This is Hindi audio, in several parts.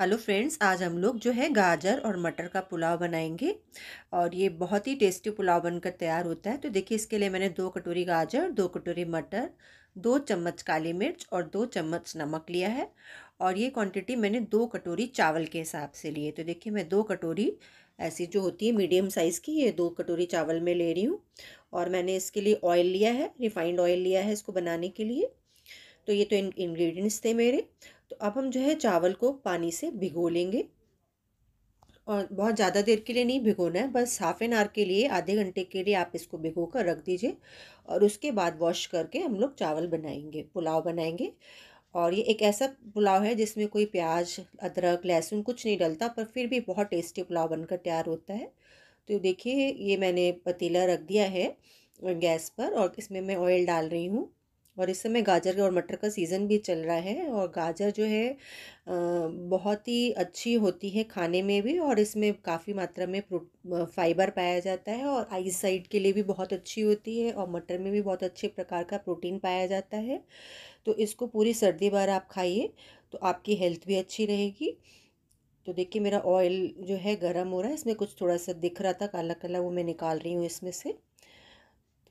हेलो फ्रेंड्स आज हम लोग जो है गाजर और मटर का पुलाव बनाएंगे और ये बहुत ही टेस्टी पुलाव बनकर तैयार होता है तो देखिए इसके लिए मैंने दो कटोरी गाजर दो कटोरी मटर दो चम्मच काली मिर्च और दो चम्मच नमक लिया है और ये क्वांटिटी मैंने दो कटोरी चावल के हिसाब से लिए तो देखिए मैं दो कटोरी ऐसी जो होती है मीडियम साइज़ की ये दो कटोरी चावल में ले रही हूँ और मैंने इसके लिए ऑयल लिया है रिफाइंड ऑयल लिया है इसको बनाने के लिए तो ये तो इन्ग्रीडियंट्स थे मेरे तो अब हम जो है चावल को पानी से भिगो लेंगे और बहुत ज़्यादा देर के लिए नहीं भिगोना है बस हाफ एन आवर के लिए आधे घंटे के लिए आप इसको भिगो कर रख दीजिए और उसके बाद वॉश करके हम लोग चावल बनाएंगे पुलाव बनाएंगे और ये एक ऐसा पुलाव है जिसमें कोई प्याज अदरक लहसुन कुछ नहीं डलता पर फिर भी बहुत टेस्टी पुलाव बनकर तैयार होता है तो देखिए ये मैंने पतीला रख दिया है गैस पर और इसमें मैं ऑयल डाल रही हूँ और इस समय गाजर और मटर का सीज़न भी चल रहा है और गाजर जो है बहुत ही अच्छी होती है खाने में भी और इसमें काफ़ी मात्रा में फाइबर पाया जाता है और आई साइड के लिए भी बहुत अच्छी होती है और मटर में भी बहुत अच्छे प्रकार का प्रोटीन पाया जाता है तो इसको पूरी सर्दी बार आप खाइए तो आपकी हेल्थ भी अच्छी रहेगी तो देखिए मेरा ऑयल जो है गर्म हो रहा है इसमें कुछ थोड़ा सा दिख रहा था काला काला वो मैं निकाल रही हूँ इसमें से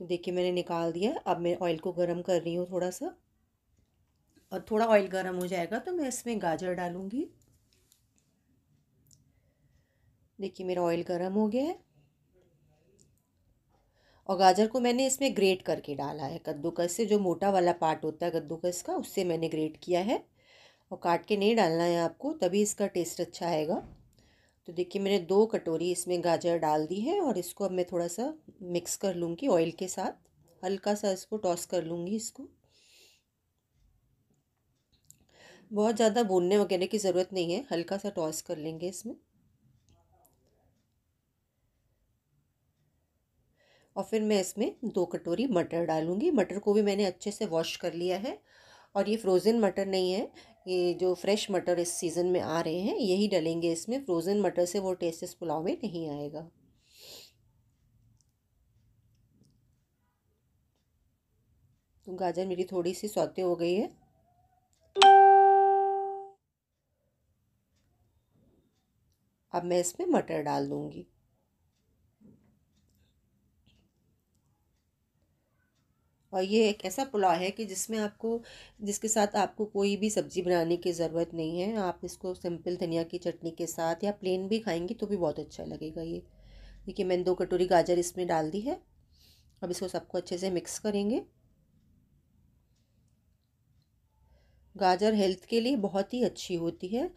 देखिए मैंने निकाल दिया अब मैं ऑयल को गर्म कर रही हूँ थोड़ा सा और थोड़ा ऑयल गर्म हो जाएगा तो मैं इसमें गाजर डालूँगी देखिए मेरा ऑयल गर्म हो गया है और गाजर को मैंने इसमें ग्रेट करके डाला है कद्दूकस से जो मोटा वाला पार्ट होता है कद्दूकस का उससे मैंने ग्रेट किया है और काट के नहीं डालना है आपको तभी इसका टेस्ट अच्छा आएगा तो देखिए मैंने दो कटोरी इसमें गाजर डाल दी है और इसको अब मैं थोड़ा सा मिक्स कर लूँगी ऑयल के साथ हल्का सा इसको टॉस कर लूँगी इसको बहुत ज़्यादा भूनने वगैरह की ज़रूरत नहीं है हल्का सा टॉस कर लेंगे इसमें और फिर मैं इसमें दो कटोरी मटर डालूँगी मटर को भी मैंने अच्छे से वॉश कर लिया है और ये फ्रोज़न मटर नहीं है ये जो फ्रेश मटर इस सीज़न में आ रहे हैं यही डलेंगे इसमें फ्रोज़न मटर से वो टेस्ट इस पुलाव में नहीं आएगा तो गाजर मेरी थोड़ी सी सौते हो गई है अब मैं इसमें मटर डाल दूँगी और ये एक ऐसा पुलाव है कि जिसमें आपको जिसके साथ आपको कोई भी सब्ज़ी बनाने की ज़रूरत नहीं है आप इसको सिंपल धनिया की चटनी के साथ या प्लेन भी खाएंगी तो भी बहुत अच्छा लगेगा ये देखिए मैंने दो कटोरी गाजर इसमें डाल दी है अब इसको सबको अच्छे से मिक्स करेंगे गाजर हेल्थ के लिए बहुत ही अच्छी होती है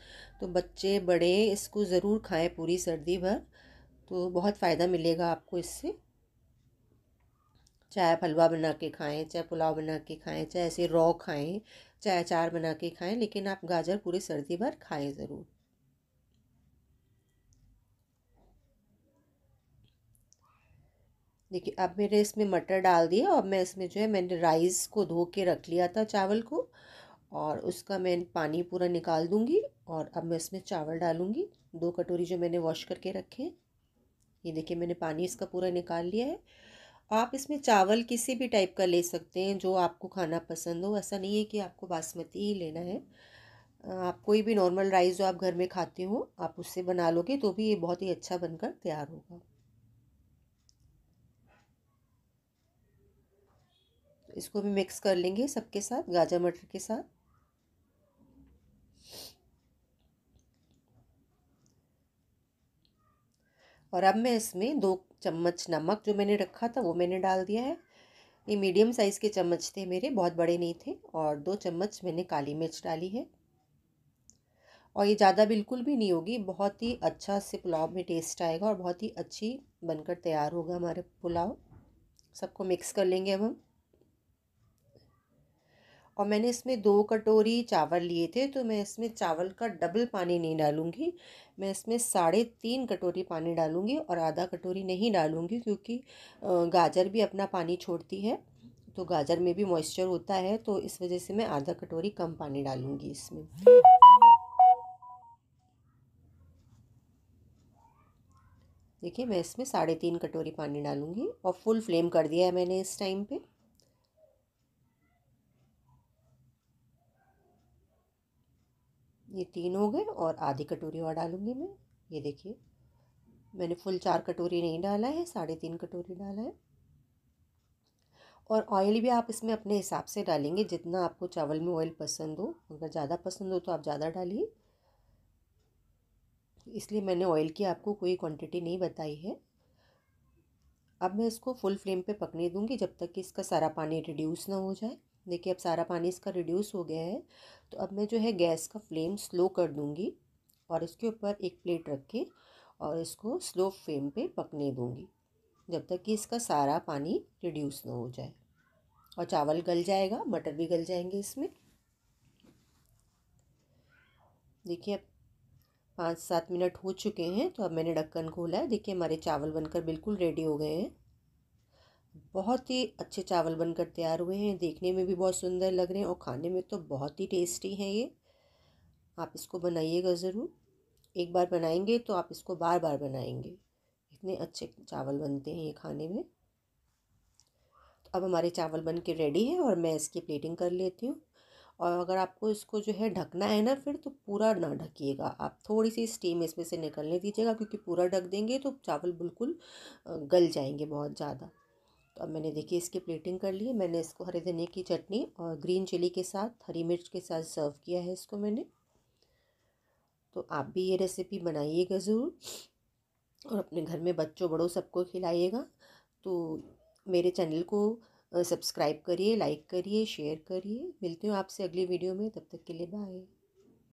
तो बच्चे बड़े इसको ज़रूर खाएं पूरी सर्दी भर तो बहुत फ़ायदा मिलेगा आपको इससे चाहे हलवा बना के खाएं चाहे पुलाव बना के खाएं चाहे ऐसे रॉ खाएं चाहे अचार बना के खाएं लेकिन आप गाजर पूरी सर्दी भर खाएं ज़रूर देखिए अब मेरे इसमें मटर डाल दिए और मैं इसमें जो है मैंने राइस को धो के रख लिया था चावल को और उसका मैं पानी पूरा निकाल दूंगी और अब मैं इसमें चावल डालूंगी दो कटोरी जो मैंने वॉश करके रखे ये देखिए मैंने पानी इसका पूरा निकाल लिया है आप इसमें चावल किसी भी टाइप का ले सकते हैं जो आपको खाना पसंद हो ऐसा नहीं है कि आपको बासमती ही लेना है आप कोई भी नॉर्मल राइस जो आप घर में खाते हो आप उससे बना लोगे तो भी ये बहुत ही अच्छा बनकर तैयार होगा इसको भी मिक्स कर लेंगे सबके साथ गाजर मटर के साथ और अब मैं इसमें दो चम्मच नमक जो मैंने रखा था वो मैंने डाल दिया है ये मीडियम साइज़ के चम्मच थे मेरे बहुत बड़े नहीं थे और दो चम्मच मैंने काली मिर्च डाली है और ये ज़्यादा बिल्कुल भी नहीं होगी बहुत ही अच्छा से पुलाव में टेस्ट आएगा और बहुत ही अच्छी बनकर तैयार होगा हमारे पुलाव सबको मिक्स कर लेंगे अब हम और मैंने इसमें दो कटोरी चावल लिए थे तो मैं इसमें चावल का डबल पानी नहीं डालूँगी मैं इसमें साढ़े तीन कटोरी पानी डालूँगी और आधा कटोरी नहीं डालूँगी क्योंकि गाजर भी अपना पानी छोड़ती है तो गाजर में भी मॉइस्चर होता है तो इस वजह से मैं आधा कटोरी कम पानी डालूँगी इसमें देखिए मैं इसमें साढ़े तीन कटोरी पानी डालूँगी और फुल फ्लेम कर दिया है मैंने इस टाइम पे ये तीन हो गए और आधी कटोरी और डालूँगी मैं ये देखिए मैंने फुल चार कटोरी नहीं डाला है साढ़े तीन कटोरी डाला है और ऑयल भी आप इसमें अपने हिसाब से डालेंगे जितना आपको चावल में ऑयल पसंद हो अगर ज़्यादा पसंद हो तो आप ज़्यादा डालिए इसलिए मैंने ऑयल की आपको कोई क्वांटिटी नहीं बताई है अब मैं इसको फुल फ्लेम पे पकने दूंगी जब तक कि इसका सारा पानी रिड्यूस ना हो जाए देखिए अब सारा पानी इसका रिड्यूस हो गया है तो अब मैं जो है गैस का फ्लेम स्लो कर दूँगी और इसके ऊपर एक प्लेट रख के और इसको स्लो फ्लेम पे पकने दूँगी जब तक कि इसका सारा पानी रिड्यूस ना हो जाए और चावल गल जाएगा मटर भी गल जाएंगे इसमें देखिए अब पाँच सात मिनट हो चुके हैं तो अब मैंने ढक्कन खोला है देखिए हमारे चावल बनकर बिल्कुल रेडी हो गए हैं बहुत ही अच्छे चावल बनकर तैयार हुए हैं देखने में भी बहुत सुंदर लग रहे हैं और खाने में तो बहुत ही टेस्टी हैं ये आप इसको बनाइएगा ज़रूर एक बार बनाएंगे तो आप इसको बार बार बनाएंगे इतने अच्छे चावल बनते हैं ये खाने में तो अब हमारे चावल बन के रेडी है और मैं इसकी प्लेटिंग कर लेती हूँ और अगर आपको इसको जो है ढकना है ना फिर तो पूरा ना ढकिएगा आप थोड़ी सी स्टीम इसमें से निकलने दीजिएगा क्योंकि पूरा ढक देंगे तो चावल बिल्कुल गल जाएंगे बहुत ज़्यादा तो अब मैंने देखिए इसकी प्लेटिंग कर ली मैंने इसको हरे धनिया की चटनी और ग्रीन चिली के साथ हरी मिर्च के साथ सर्व किया है इसको मैंने तो आप भी ये रेसिपी बनाइएगा ज़रूर और अपने घर में बच्चों बड़ों सबको खिलाइएगा तो मेरे चैनल को सब्सक्राइब करिए लाइक करिए शेयर करिए मिलती हूँ आपसे अगली वीडियो में तब तक के लिए बाय